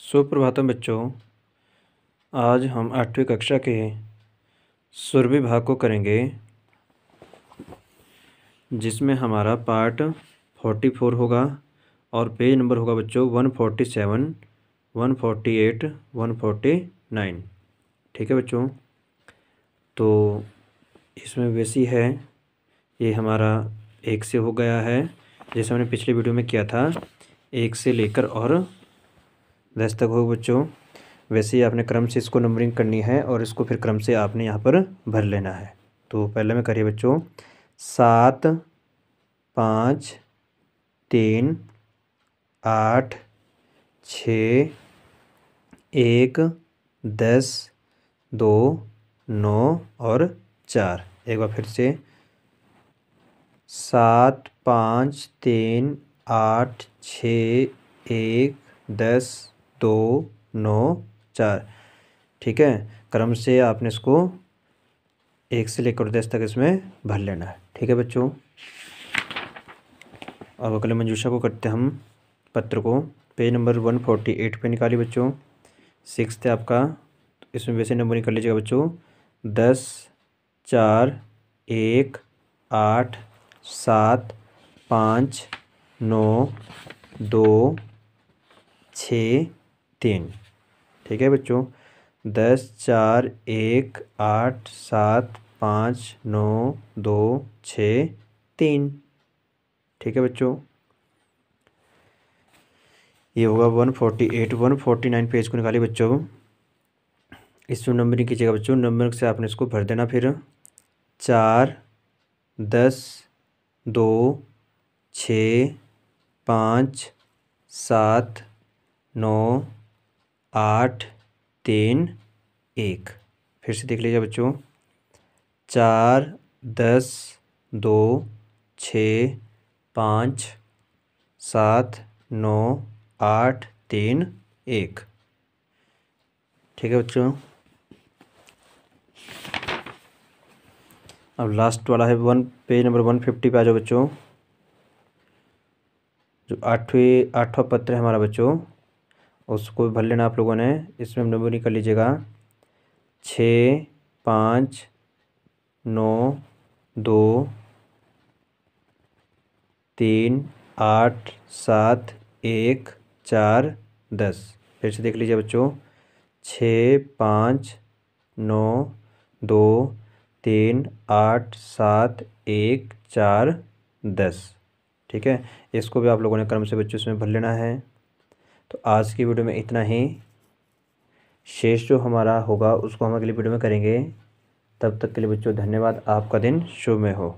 सुप्रभातम बच्चों आज हम आठवीं कक्षा के सुरभि भाग को करेंगे जिसमें हमारा पार्ट फोर्टी फोर होगा और पेज नंबर होगा बच्चों one forty seven one forty eight one forty nine ठीक है बच्चों तो इसमें वैसी है ये हमारा एक से हो गया है जैसे हमने पिछले वीडियो में किया था एक से लेकर और तक हो बच्चों वैसे ही आपने क्रम से इसको नंबरिंग करनी है और इसको फिर क्रम से आपने यहाँ पर भर लेना है तो पहले में करिए बच्चों सात पाँच तीन आठ छ एक दस दो नौ और चार एक बार फिर से सात पाँच तीन आठ छ एक दस दो नौ चार ठीक है क्रम से आपने इसको एक से लेकर दस तक इसमें भर लेना है ठीक है बच्चों अब अगले मंजूषा को करते हम पत्र को page number one forty eight पर निकालिए बच्चों सिक्स थे आपका तो इसमें वैसे नंबर निकाल लीजिएगा बच्चों दस चार एक आठ सात पाँच नौ दो छः तीन ठीक है बच्चों दस चार एक आठ सात पाँच नौ दो छ तीन ठीक है बच्चों ये होगा one forty eight one forty nine page को निकालिए बच्चों इसमें नंबरिंग कीजिएगा बच्चों नंबर से आपने इसको भर देना फिर चार दस दो छ पाँच सात नौ आठ तीन एक फिर से देख लीजिए बच्चों चार दस दो छः पाँच सात नौ आठ तीन एक ठीक है बच्चों अब लास्ट वाला है one page number one fifty पे आ जाओ बच्चों जो आठवें आठवां पत्र है हमारा बच्चों उसको भर लेना आप लोगों ने इसमें हम नंबर कर लीजिएगा छः पाँच नौ दो तीन आठ सात एक चार दस फिर से देख लीजिए बच्चों छः पाँच नौ दो तीन आठ सात एक चार दस ठीक है इसको भी आप लोगों ने क्रम से बच्चों इसमें भर लेना है तो आज की वीडियो में इतना ही शेष जो हमारा होगा उसको हम अगली वीडियो में करेंगे तब तक के लिए बच्चों धन्यवाद आपका दिन शुभ में हो